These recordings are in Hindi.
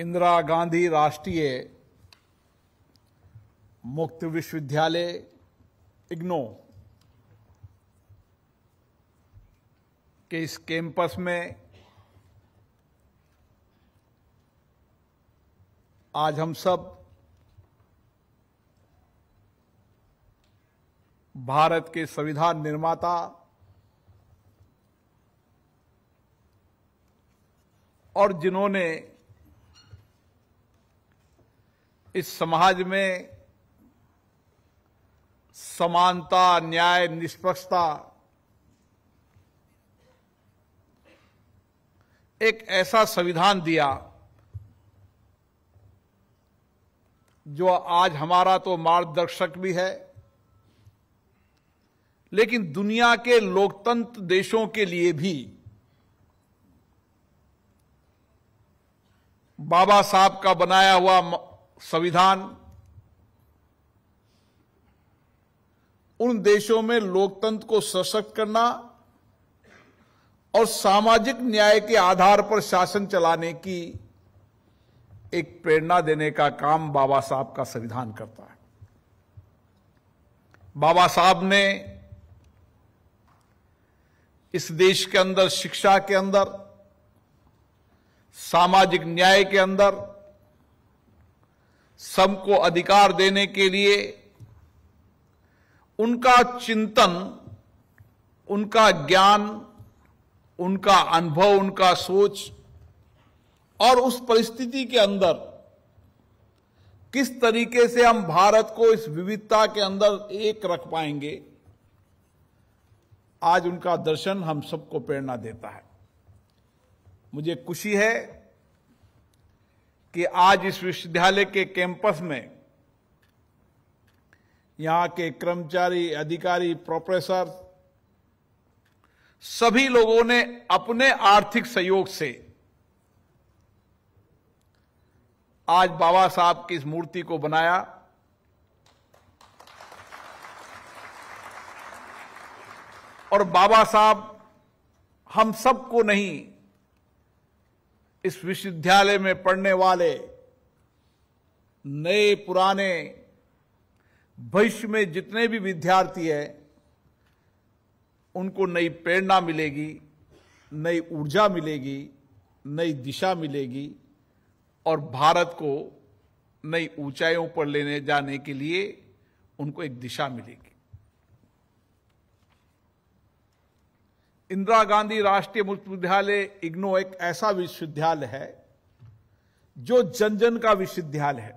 इंदिरा गांधी राष्ट्रीय मुक्त विश्वविद्यालय इग्नो के इस कैंपस में आज हम सब भारत के संविधान निर्माता और जिन्होंने इस समाज में समानता न्याय निष्पक्षता एक ऐसा संविधान दिया जो आज हमारा तो मार्गदर्शक भी है लेकिन दुनिया के लोकतंत्र देशों के लिए भी बाबा साहब का बनाया हुआ संविधान उन देशों में लोकतंत्र को सशक्त करना और सामाजिक न्याय के आधार पर शासन चलाने की एक प्रेरणा देने का काम बाबा साहब का संविधान करता है बाबा साहब ने इस देश के अंदर शिक्षा के अंदर सामाजिक न्याय के अंदर सबको अधिकार देने के लिए उनका चिंतन उनका ज्ञान उनका अनुभव उनका सोच और उस परिस्थिति के अंदर किस तरीके से हम भारत को इस विविधता के अंदर एक रख पाएंगे आज उनका दर्शन हम सबको प्रेरणा देता है मुझे खुशी है कि आज इस विश्वविद्यालय के कैंपस में यहां के कर्मचारी अधिकारी प्रोफेसर सभी लोगों ने अपने आर्थिक सहयोग से आज बाबा साहब की इस मूर्ति को बनाया और बाबा साहब हम सबको नहीं इस विश्वविद्यालय में पढ़ने वाले नए पुराने भविष्य में जितने भी विद्यार्थी हैं उनको नई प्रेरणा मिलेगी नई ऊर्जा मिलेगी नई दिशा मिलेगी और भारत को नई ऊंचाइयों पर लेने जाने के लिए उनको एक दिशा मिलेगी इंदिरा गांधी राष्ट्रीय मुक्त विद्यालय इग्नो एक ऐसा विश्वविद्यालय है जो जन जन का विश्वविद्यालय है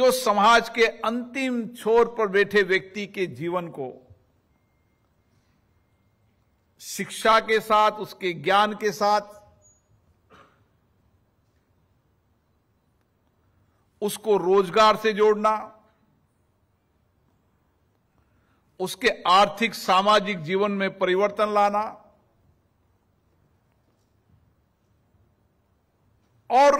जो समाज के अंतिम छोर पर बैठे व्यक्ति के जीवन को शिक्षा के साथ उसके ज्ञान के साथ उसको रोजगार से जोड़ना उसके आर्थिक सामाजिक जीवन में परिवर्तन लाना और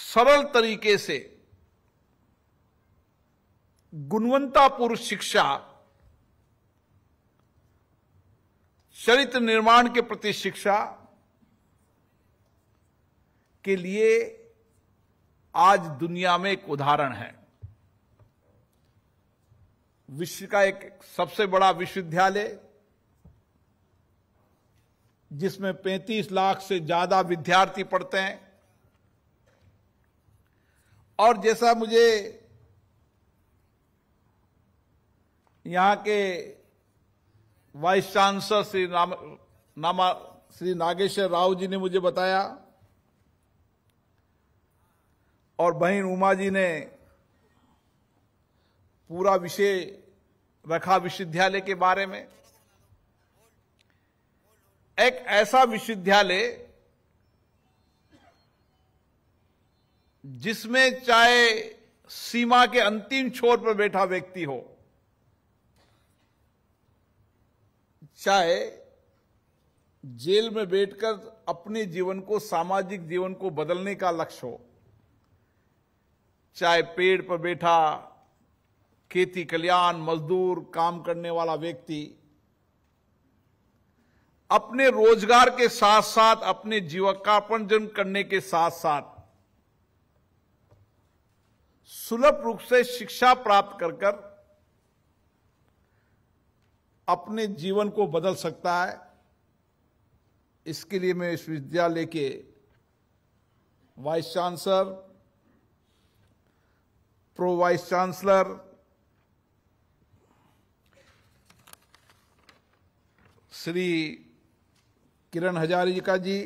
सरल तरीके से गुणवत्तापूर्ण शिक्षा चरित्र निर्माण के प्रति शिक्षा के लिए आज दुनिया में एक उदाहरण है विश्व का एक सबसे बड़ा विश्वविद्यालय जिसमें 35 लाख से ज्यादा विद्यार्थी पढ़ते हैं और जैसा मुझे यहां के वाइस चांसलर श्री नाम श्री नागेश्वर राव जी ने मुझे बताया और बहन उमा जी ने पूरा विषय रखा विश्वविद्यालय के बारे में एक ऐसा विश्वविद्यालय जिसमें चाहे सीमा के अंतिम छोर पर बैठा व्यक्ति हो चाहे जेल में बैठकर अपने जीवन को सामाजिक जीवन को बदलने का लक्ष्य हो चाहे पेड़ पर बैठा खेती कल्याण मजदूर काम करने वाला व्यक्ति अपने रोजगार के साथ साथ अपने जीवकापन करने के साथ साथ सुलभ रूप से शिक्षा प्राप्त कर कर अपने जीवन को बदल सकता है इसके लिए मैं विश्वविद्यालय के vice chancellor pro vice chancellor Shri Kiran Hazarika ji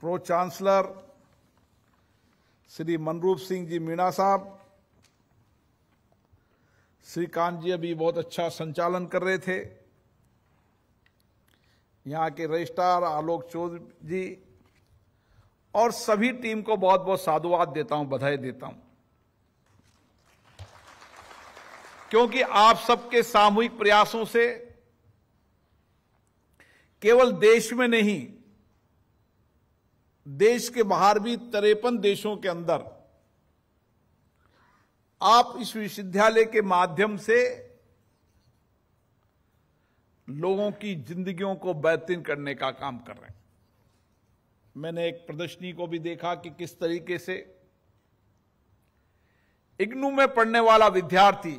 pro chancellor Shri Manroop Singh ji Meena साहब श्रीकांत जी अभी बहुत अच्छा संचालन कर रहे थे यहाँ के रजिस्ट्रार आलोक चौध जी और सभी टीम को बहुत बहुत साधुवाद देता हूँ बधाई देता हूँ क्योंकि आप सबके सामूहिक प्रयासों से केवल देश में नहीं देश के बाहर भी तरेपन देशों के अंदर आप इस विश्वविद्यालय के माध्यम से लोगों की जिंदगियों को बेहतरीन करने का काम कर रहे हैं मैंने एक प्रदर्शनी को भी देखा कि किस तरीके से इग्नू में पढ़ने वाला विद्यार्थी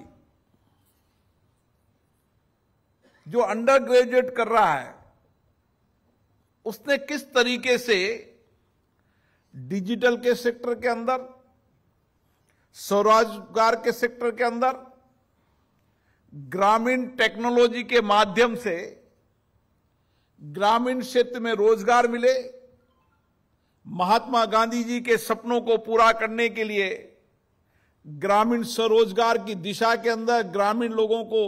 जो अंडर ग्रेजुएट कर रहा है उसने किस तरीके से डिजिटल के सेक्टर के अंदर स्वरोजगार के सेक्टर के अंदर ग्रामीण टेक्नोलॉजी के माध्यम से ग्रामीण क्षेत्र में रोजगार मिले महात्मा गांधी जी के सपनों को पूरा करने के लिए ग्रामीण स्वरोजगार की दिशा के अंदर ग्रामीण लोगों को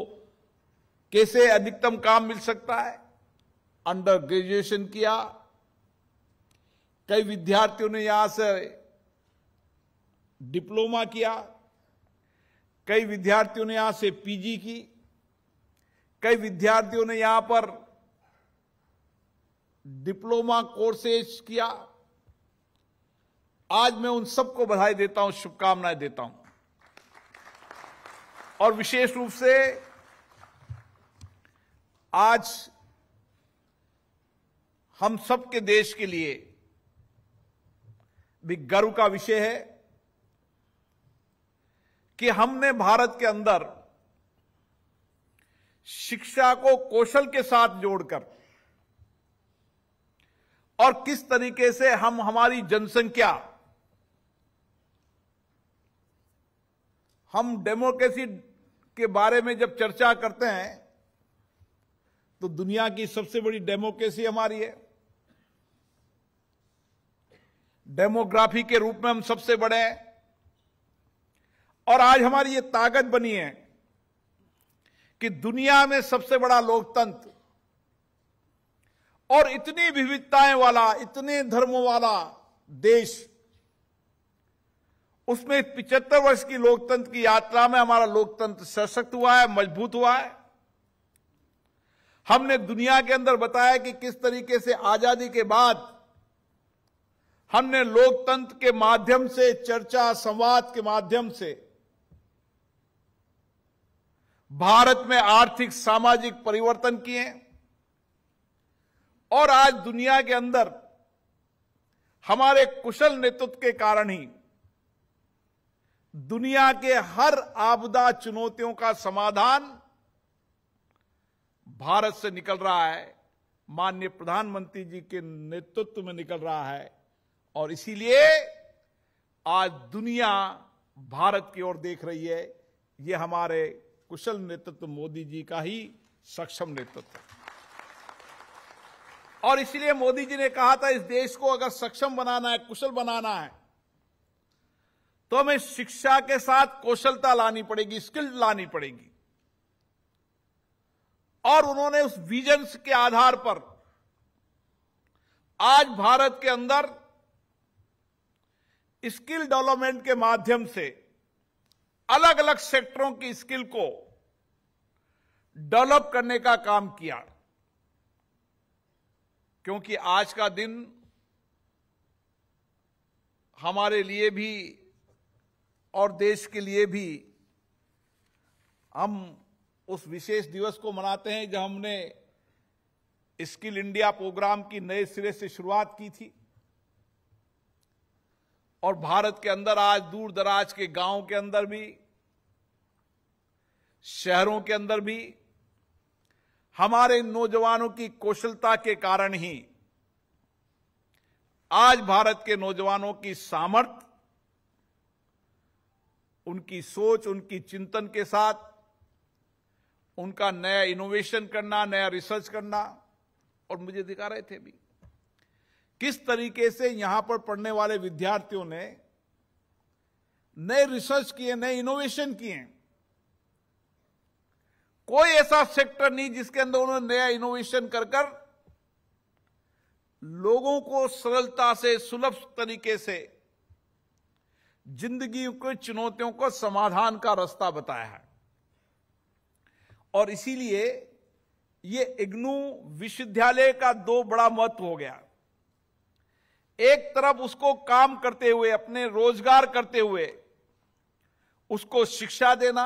कैसे अधिकतम काम मिल सकता है अंडर ग्रेजुएशन किया कई विद्यार्थियों ने यहां से डिप्लोमा किया कई विद्यार्थियों ने यहां से पीजी की कई विद्यार्थियों ने यहां पर डिप्लोमा कोर्सेज किया आज मैं उन सबको बधाई देता हूं शुभकामनाएं देता हूं और विशेष रूप से आज हम सबके देश के लिए भी गर्व का विषय है कि हमने भारत के अंदर शिक्षा को कौशल के साथ जोड़कर और किस तरीके से हम हमारी जनसंख्या हम डेमोक्रेसी के बारे में जब चर्चा करते हैं तो दुनिया की सबसे बड़ी डेमोक्रेसी हमारी है डेमोग्राफी के रूप में हम सबसे बड़े हैं और आज हमारी ये ताकत बनी है कि दुनिया में सबसे बड़ा लोकतंत्र और इतनी विविधताएं वाला इतने धर्मों वाला देश उसमें पिचहत्तर वर्ष की लोकतंत्र की यात्रा में हमारा लोकतंत्र सशक्त हुआ है मजबूत हुआ है हमने दुनिया के अंदर बताया कि किस तरीके से आजादी के बाद हमने लोकतंत्र के माध्यम से चर्चा संवाद के माध्यम से भारत में आर्थिक सामाजिक परिवर्तन किए और आज दुनिया के अंदर हमारे कुशल नेतृत्व के कारण ही दुनिया के हर आपदा चुनौतियों का समाधान भारत से निकल रहा है माननीय प्रधानमंत्री जी के नेतृत्व में निकल रहा है और इसीलिए आज दुनिया भारत की ओर देख रही है ये हमारे कुशल नेतृत्व मोदी जी का ही सक्षम नेतृत्व और इसलिए मोदी जी ने कहा था इस देश को अगर सक्षम बनाना है कुशल बनाना है तो हमें शिक्षा के साथ कौशलता लानी पड़ेगी स्किल लानी पड़ेगी और उन्होंने उस विजन्स के आधार पर आज भारत के अंदर स्किल डेवलपमेंट के माध्यम से अलग अलग सेक्टरों की स्किल को डेवलप करने का काम किया क्योंकि आज का दिन हमारे लिए भी और देश के लिए भी हम उस विशेष दिवस को मनाते हैं जब हमने स्किल इंडिया प्रोग्राम की नए सिरे से शुरुआत की थी और भारत के अंदर आज दूर दराज के गांव के अंदर भी शहरों के अंदर भी हमारे नौजवानों की कौशलता के कारण ही आज भारत के नौजवानों की सामर्थ्य उनकी सोच उनकी चिंतन के साथ उनका नया इनोवेशन करना नया रिसर्च करना और मुझे दिखा रहे थे भी किस तरीके से यहां पर पढ़ने वाले विद्यार्थियों ने नए रिसर्च किए नए इनोवेशन किए कोई ऐसा सेक्टर नहीं जिसके अंदर उन्होंने नया इनोवेशन कर कर लोगों को सरलता से सुलभ तरीके से जिंदगी की चुनौतियों को समाधान का रास्ता बताया है और इसीलिए ये इग्नू विश्वविद्यालय का दो बड़ा महत्व हो गया एक तरफ उसको काम करते हुए अपने रोजगार करते हुए उसको शिक्षा देना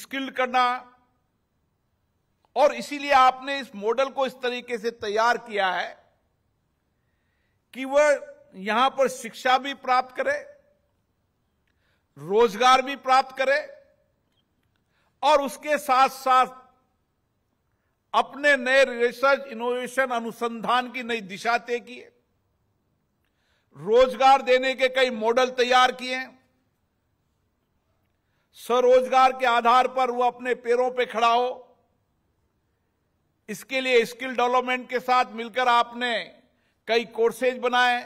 स्किल्ड करना और इसीलिए आपने इस मॉडल को इस तरीके से तैयार किया है कि वह यहां पर शिक्षा भी प्राप्त करे रोजगार भी प्राप्त करे और उसके साथ साथ अपने नए रिसर्च इनोवेशन अनुसंधान की नई दिशा तय की है रोजगार देने के कई मॉडल तैयार किए हैं स्वरोजगार के आधार पर वो अपने पैरों पे खड़ा हो इसके लिए स्किल डेवलपमेंट के साथ मिलकर आपने कई कोर्सेज बनाए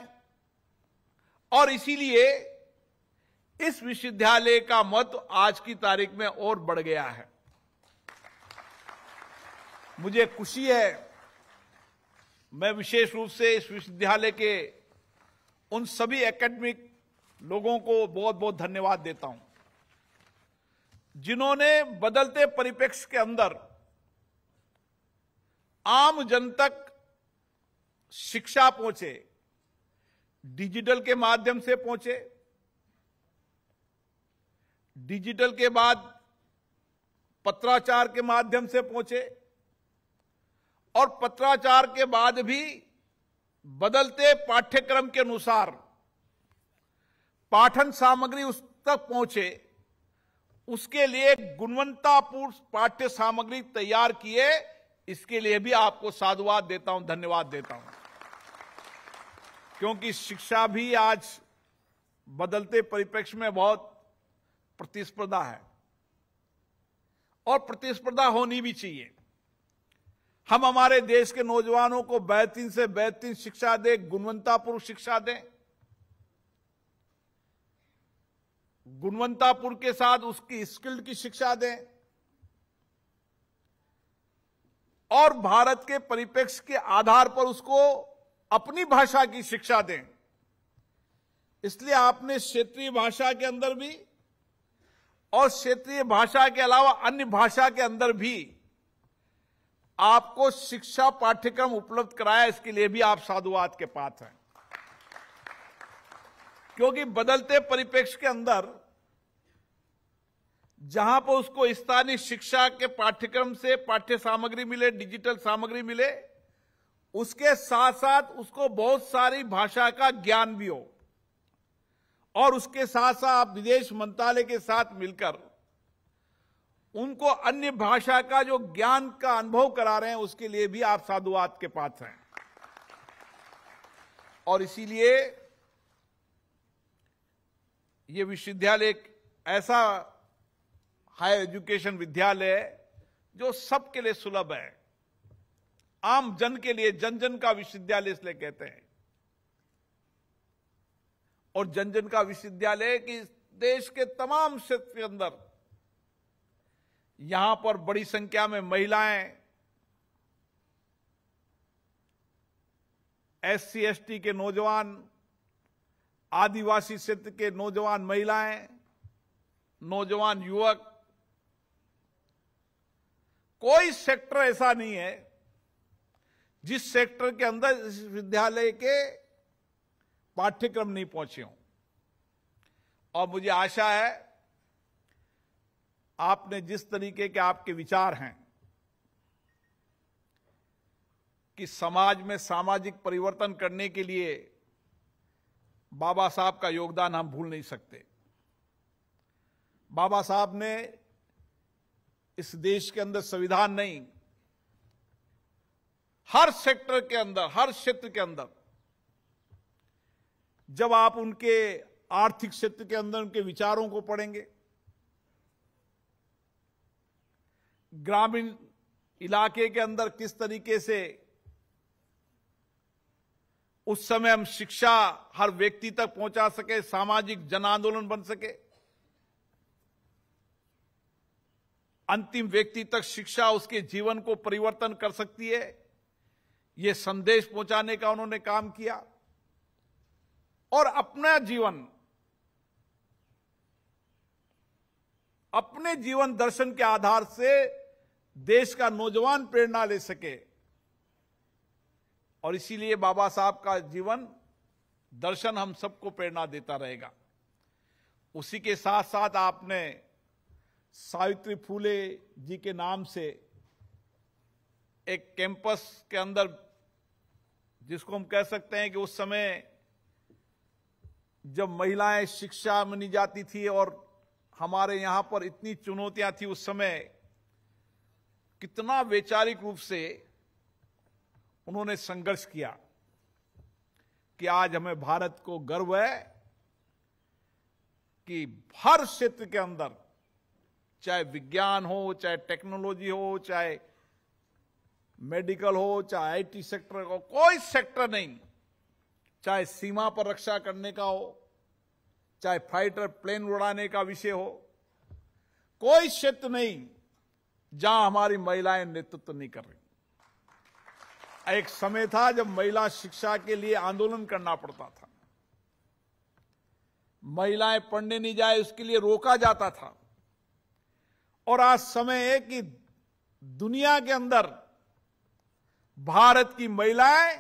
और इसीलिए इस विश्वविद्यालय का महत्व आज की तारीख में और बढ़ गया है मुझे खुशी है मैं विशेष रूप से इस विश्वविद्यालय के उन सभी एकेडमिक लोगों को बहुत बहुत धन्यवाद देता हूं जिन्होंने बदलते परिप्रेक्ष्य के अंदर आम जन तक शिक्षा पहुंचे डिजिटल के माध्यम से पहुंचे डिजिटल के बाद पत्राचार के माध्यम से पहुंचे और पत्राचार के बाद भी बदलते पाठ्यक्रम के अनुसार पाठन सामग्री उस तक पहुंचे उसके लिए गुणवत्तापूर्ण पाठ्य सामग्री तैयार किए इसके लिए भी आपको साधुवाद देता हूं धन्यवाद देता हूं क्योंकि शिक्षा भी आज बदलते परिप्रेक्ष्य में बहुत प्रतिस्पर्धा है और प्रतिस्पर्धा होनी भी चाहिए हम हमारे देश के नौजवानों को बेहतरीन से बेहतरीन शिक्षा दें गुणवंतापूर्व शिक्षा दें गुणवंतापुर के साथ उसकी स्किल्ड की शिक्षा दें और भारत के परिपेक्ष के आधार पर उसको अपनी भाषा की शिक्षा दें इसलिए आपने क्षेत्रीय भाषा के अंदर भी और क्षेत्रीय भाषा के अलावा अन्य भाषा के अंदर भी आपको शिक्षा पाठ्यक्रम उपलब्ध कराया इसके लिए भी आप साधुवाद के पात्र हैं क्योंकि बदलते परिप्रेक्ष्य के अंदर जहां पर उसको स्थानीय शिक्षा के पाठ्यक्रम से पाठ्य सामग्री मिले डिजिटल सामग्री मिले उसके साथ साथ उसको बहुत सारी भाषा का ज्ञान भी हो और उसके साथ साथ आप विदेश मंत्रालय के साथ मिलकर उनको अन्य भाषा का जो ज्ञान का अनुभव करा रहे हैं उसके लिए भी आप साधुवाद के पात्र हैं और इसीलिए ये विश्वविद्यालय एक ऐसा हायर एजुकेशन विद्यालय जो सबके लिए सुलभ है आम जन के लिए जन जन का विश्वविद्यालय इसलिए कहते हैं और जन जन का विश्वविद्यालय कि देश के तमाम क्षेत्र के अंदर यहां पर बड़ी संख्या में महिलाएं एस सी के नौजवान आदिवासी क्षेत्र के नौजवान महिलाएं नौजवान युवक कोई सेक्टर ऐसा नहीं है जिस सेक्टर के अंदर इस विद्यालय के पाठ्यक्रम नहीं पहुंचे हों और मुझे आशा है आपने जिस तरीके के आपके विचार हैं कि समाज में सामाजिक परिवर्तन करने के लिए बाबा साहब का योगदान हम भूल नहीं सकते बाबा साहब ने इस देश के अंदर संविधान नहीं हर सेक्टर के अंदर हर क्षेत्र के अंदर जब आप उनके आर्थिक क्षेत्र के अंदर उनके विचारों को पढ़ेंगे ग्रामीण इलाके के अंदर किस तरीके से उस समय हम शिक्षा हर व्यक्ति तक पहुंचा सके सामाजिक जन आंदोलन बन सके अंतिम व्यक्ति तक शिक्षा उसके जीवन को परिवर्तन कर सकती है यह संदेश पहुंचाने का उन्होंने काम किया और अपना जीवन अपने जीवन दर्शन के आधार से देश का नौजवान प्रेरणा ले सके और इसीलिए बाबा साहब का जीवन दर्शन हम सबको प्रेरणा देता रहेगा उसी के साथ साथ आपने सावित्री फूले जी के नाम से एक कैंपस के अंदर जिसको हम कह सकते हैं कि उस समय जब महिलाएं शिक्षा मनी जाती थी और हमारे यहां पर इतनी चुनौतियां थी उस समय कितना वैचारिक रूप से उन्होंने संघर्ष किया कि आज हमें भारत को गर्व है कि हर क्षेत्र के अंदर चाहे विज्ञान हो चाहे टेक्नोलॉजी हो चाहे मेडिकल हो चाहे आईटी सेक्टर हो कोई सेक्टर नहीं चाहे सीमा पर रक्षा करने का हो चाहे फाइटर प्लेन उड़ाने का विषय हो कोई क्षेत्र नहीं जहां हमारी महिलाएं नेतृत्व नहीं कर रही एक समय था जब महिला शिक्षा के लिए आंदोलन करना पड़ता था महिलाएं पढ़ने नहीं जाए उसके लिए रोका जाता था और आज समय है कि दुनिया के अंदर भारत की महिलाएं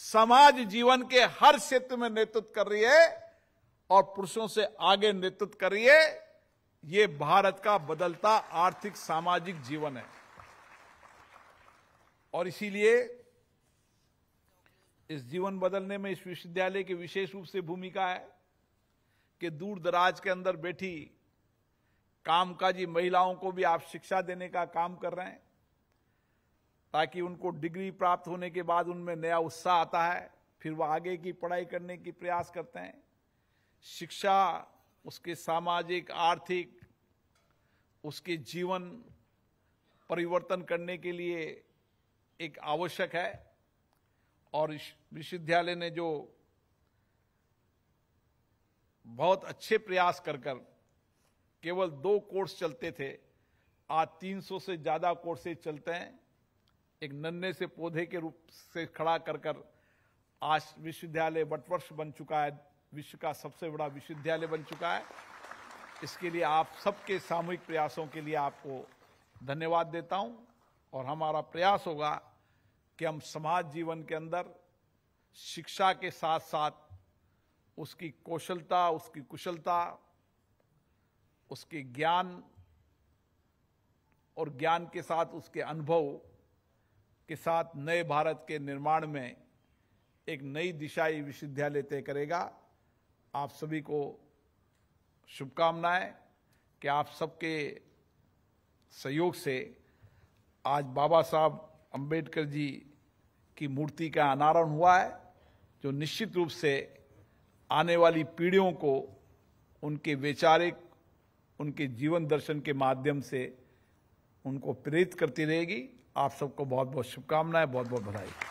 समाज जीवन के हर क्षेत्र में नेतृत्व कर रही है और पुरुषों से आगे नेतृत्व कर रही है ये भारत का बदलता आर्थिक सामाजिक जीवन है और इसीलिए इस जीवन बदलने में इस विश्वविद्यालय की विशेष रूप से भूमिका है कि दूर दराज के अंदर बैठी कामकाजी महिलाओं को भी आप शिक्षा देने का काम कर रहे हैं ताकि उनको डिग्री प्राप्त होने के बाद उनमें नया उत्साह आता है फिर वह आगे की पढ़ाई करने की प्रयास करते हैं शिक्षा उसके सामाजिक आर्थिक उसके जीवन परिवर्तन करने के लिए एक आवश्यक है और विश्वविद्यालय ने जो बहुत अच्छे प्रयास कर कर केवल दो कोर्स चलते थे आज 300 से ज़्यादा कोर्सेज चलते हैं एक नन्हे से पौधे के रूप से खड़ा कर कर आज विश्वविद्यालय वटवर्ष बन चुका है विश्व का सबसे बड़ा विश्वविद्यालय बन चुका है इसके लिए आप सबके सामूहिक प्रयासों के लिए आपको धन्यवाद देता हूं और हमारा प्रयास होगा कि हम समाज जीवन के अंदर शिक्षा के साथ साथ उसकी कौशलता उसकी कुशलता उसके ज्ञान और ज्ञान के साथ उसके अनुभव के साथ नए भारत के निर्माण में एक नई दिशाई विश्वविद्यालय तय करेगा आप सभी को शुभकामनाएं कि आप सबके सहयोग से आज बाबा साहब अंबेडकर जी की मूर्ति का अनावरण हुआ है जो निश्चित रूप से आने वाली पीढ़ियों को उनके वैचारिक उनके जीवन दर्शन के माध्यम से उनको प्रेरित करती रहेगी आप सबको बहुत बहुत शुभकामनाएं बहुत बहुत बधाई